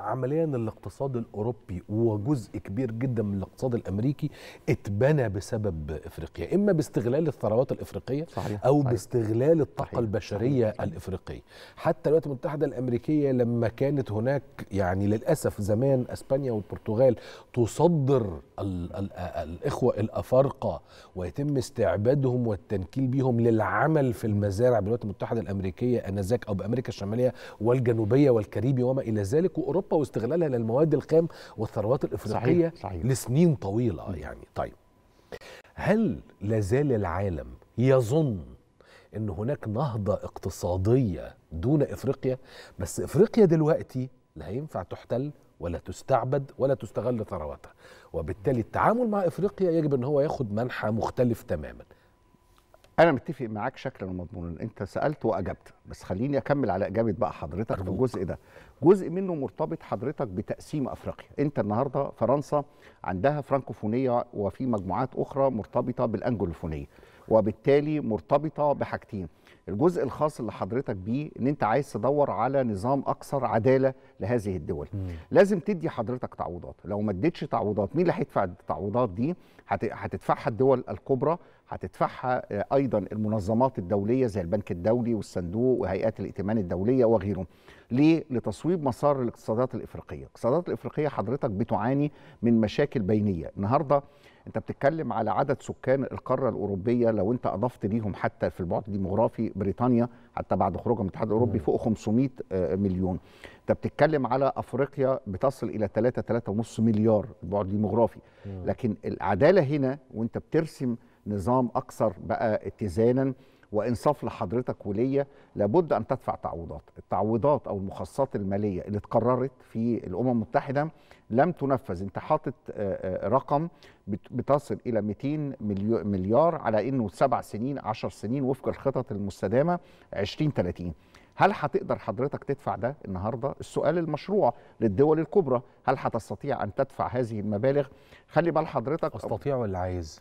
عمليا الاقتصاد الاوروبي وجزء كبير جدا من الاقتصاد الامريكي اتبنى بسبب افريقيا اما باستغلال الثروات الافريقيه صحيح. او صحيح. باستغلال الطاقه صحيح. البشريه صحيح. الافريقيه حتى الولايات المتحده الامريكيه لما كانت هناك يعني للاسف زمان اسبانيا والبرتغال تصدر الـ الـ الاخوه الافارقه ويتم استعبادهم والتنكيل بيهم للعمل في المزارع بالولايات المتحده الامريكيه انذاك او بامريكا الشماليه والجنوبيه والكاريبي وما الى ذلك واوروبا اوروبا واستغلالها للمواد الخام والثروات الافريقيه صحيح. صحيح. لسنين طويله يعني طيب هل لازال العالم يظن ان هناك نهضه اقتصاديه دون افريقيا بس افريقيا دلوقتي لا ينفع تحتل ولا تستعبد ولا تستغل ثرواتها وبالتالي التعامل مع افريقيا يجب ان هو ياخد منحى مختلف تماما انا متفق معاك شكلا ومضمونا انت سالت واجبت بس خليني اكمل على اجابه بقى حضرتك في الجزء ده جزء منه مرتبط حضرتك بتقسيم افريقيا انت النهارده فرنسا عندها فرانكوفونيه وفي مجموعات اخرى مرتبطه بالانجلوفونيه وبالتالي مرتبطه بحاجتين الجزء الخاص اللي حضرتك بيه ان انت عايز تدور على نظام اكثر عداله لهذه الدول مم. لازم تدي حضرتك تعويضات لو ما اديتش تعويضات مين اللي هيدفع التعويضات دي هتدفعها الدول الكبرى هتدفعها آه، ايضا المنظمات الدوليه زي البنك الدولي والصندوق وهيئات الائتمان الدوليه وغيرهم ليه لتصويب مسار الاقتصادات الافريقيه الاقتصادات الافريقيه حضرتك بتعاني من مشاكل بينيه النهارده انت بتتكلم على عدد سكان القاره الاوروبيه لو انت اضفت ليهم حتى في البعد الديموغرافي بريطانيا حتى بعد خروجها من الاتحاد الاوروبي فوق 500 آه، مليون انت بتتكلم على افريقيا بتصل الى 3 3.5 مليار البعد الديموغرافي لكن العداله هنا وانت بترسم نظام اكثر بقى اتزانا وانصاف لحضرتك وليا لابد ان تدفع تعويضات التعويضات او المخصصات الماليه اللي اتقررت في الامم المتحده لم تنفذ انت حاطط آه، آه، رقم بتصل الى 200 مليار على انه سبع سنين 10 سنين وفق الخطط المستدامه 20 30 هل هتقدر حضرتك تدفع ده النهارده؟ السؤال المشروع للدول الكبرى، هل هتستطيع ان تدفع هذه المبالغ؟ خلي بال حضرتك استطيع ولا عايز؟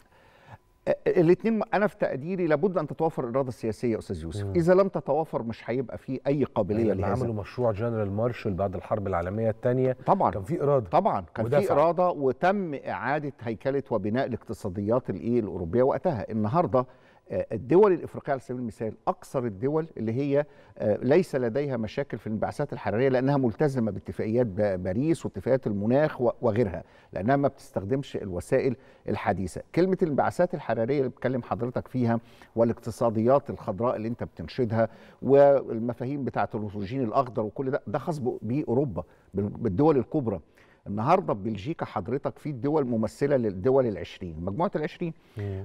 الاثنين انا في تقديري لابد ان تتوافر الاراده السياسيه يا استاذ يوسف مم. اذا لم تتوافر مش هيبقى في اي قابليه يعني لهذا عملوا مشروع جنرال مارشال بعد الحرب العالميه الثانيه طبعا كان في اراده طبعا كان في اراده وتم اعاده هيكله وبناء الاقتصاديات الايه الاوروبيه وقتها النهارده آه، الدول الافريقيه على سبيل المثال اكثر الدول اللي هي آه، ليس لديها مشاكل في الانبعاثات الحراريه لانها ملتزمه باتفاقيات باريس واتفاقيات المناخ وغيرها لانها ما بتستخدمش الوسائل الحديثه كلمه الانبعاثات الحراريه اللي بتكلم حضرتك فيها والاقتصاديات الخضراء اللي انت بتنشدها والمفاهيم بتاعه الهيدروجين الاخضر وكل ده ده خاص باوروبا بالدول الكبرى النهارده بلجيكا حضرتك في الدول ممثله للدول العشرين مجموعه العشرين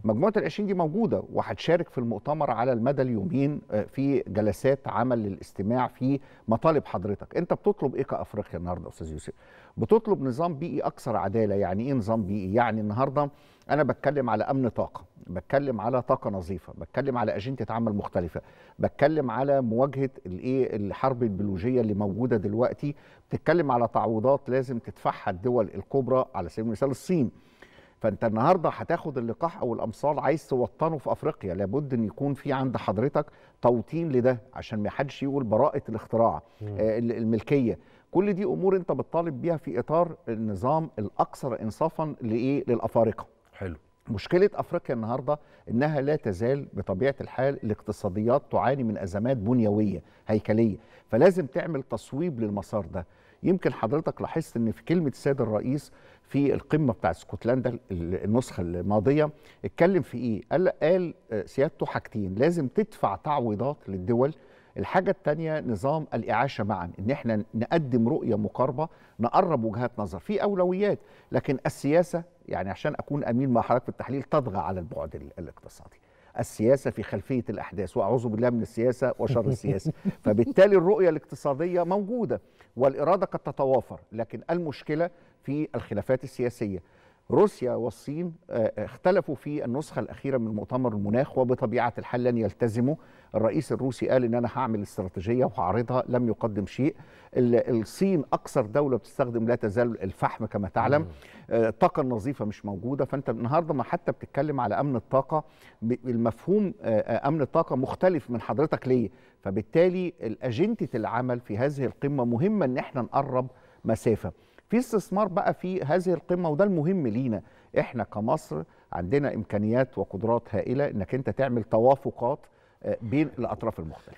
مجموعه العشرين دي موجوده وهتشارك في المؤتمر على المدى اليومين آه، في جلسات عمل للاستماع في مطالب حضرتك انت بتطلب ايه كافريقيا النهارده استاذ يوسف بتطلب نظام بيئي اكثر عداله يعني ايه نظام بيئي يعني النهارده انا بتكلم على امن طاقه بتكلم على طاقه نظيفه بتكلم على اجنده عمل مختلفه بتكلم على مواجهه الايه الحرب البيولوجيه اللي موجوده دلوقتي بتتكلم على تعويضات لازم تدفعها الدول الكبرى على سبيل المثال الصين فانت النهارده هتاخد اللقاح او الامصال عايز توطنه في افريقيا لابد ان يكون في عند حضرتك توطين لده عشان ما حدش يقول براءه الاختراع آه الملكيه كل دي امور انت بتطالب بيها في اطار النظام الاكثر انصافا لايه للافارقه حلو مشكلة أفريقيا النهاردة إنها لا تزال بطبيعة الحال الاقتصاديات تعاني من أزمات بنيوية هيكلية فلازم تعمل تصويب للمسار ده يمكن حضرتك لاحظت إن في كلمة السيد الرئيس في القمة بتاع اسكتلندا النسخة الماضية اتكلم في إيه؟ قال, قال آه، سيادته حاجتين لازم تدفع تعويضات للدول الحاجة الثانية نظام الإعاشة معا إن إحنا نقدم رؤية مقاربة نقرب وجهات نظر في أولويات لكن السياسة يعني عشان أكون أمين مع حضرتك في التحليل تضغى على البعد الاقتصادي السياسه في خلفيه الاحداث واعوذ بالله من السياسه وشر السياسه فبالتالي الرؤيه الاقتصاديه موجوده والاراده قد تتوافر لكن المشكله في الخلافات السياسيه روسيا والصين آه، آه، اختلفوا في النسخة الأخيرة من مؤتمر المناخ وبطبيعة الحال لن يلتزموا الرئيس الروسي قال إن أنا هعمل استراتيجية وهعرضها لم يقدم شيء الصين أكثر دولة بتستخدم لا تزال الفحم كما تعلم الطاقة آه، النظيفة مش موجودة فأنت النهاردة ما حتى بتتكلم على أمن الطاقة المفهوم أمن الطاقة مختلف من حضرتك ليه فبالتالي أجندة العمل في هذه القمة مهمة إن احنا نقرب مسافة في استثمار بقى في هذه القمه وده المهم لينا احنا كمصر عندنا امكانيات وقدرات هائله انك انت تعمل توافقات آه، بين الاطراف المختلفه